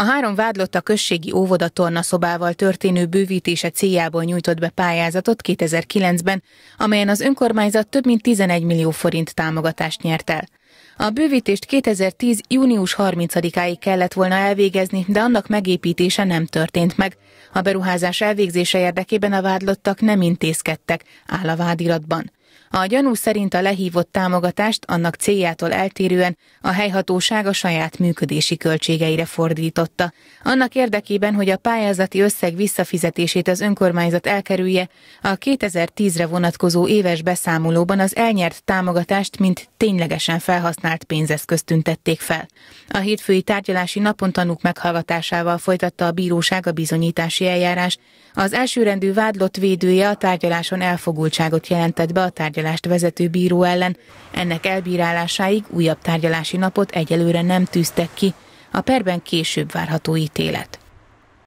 A három vádlott a községi óvodatorna szobával történő bővítése céljából nyújtott be pályázatot 2009-ben, amelyen az önkormányzat több mint 11 millió forint támogatást nyert el. A bővítést 2010. június 30-áig kellett volna elvégezni, de annak megépítése nem történt meg. A beruházás elvégzése érdekében a vádlottak nem intézkedtek, áll a vádiratban. A gyanú szerint a lehívott támogatást annak céljától eltérően a helyhatóság a saját működési költségeire fordította. Annak érdekében, hogy a pályázati összeg visszafizetését az önkormányzat elkerülje, a 2010-re vonatkozó éves beszámolóban az elnyert támogatást, mint ténylegesen felhasznált pénzeszközt tüntették fel. A hétfői tárgyalási napon tanúk meghallgatásával folytatta a bíróság a bizonyítási eljárás. Az elsőrendű vádlott védője a tárgyaláson elfogultságot jelentett be a tárgyalás tárgyalást vezető bíró ellen. Ennek elbírálásáig újabb tárgyalási napot egyelőre nem tűztek ki. A perben később várható ítélet.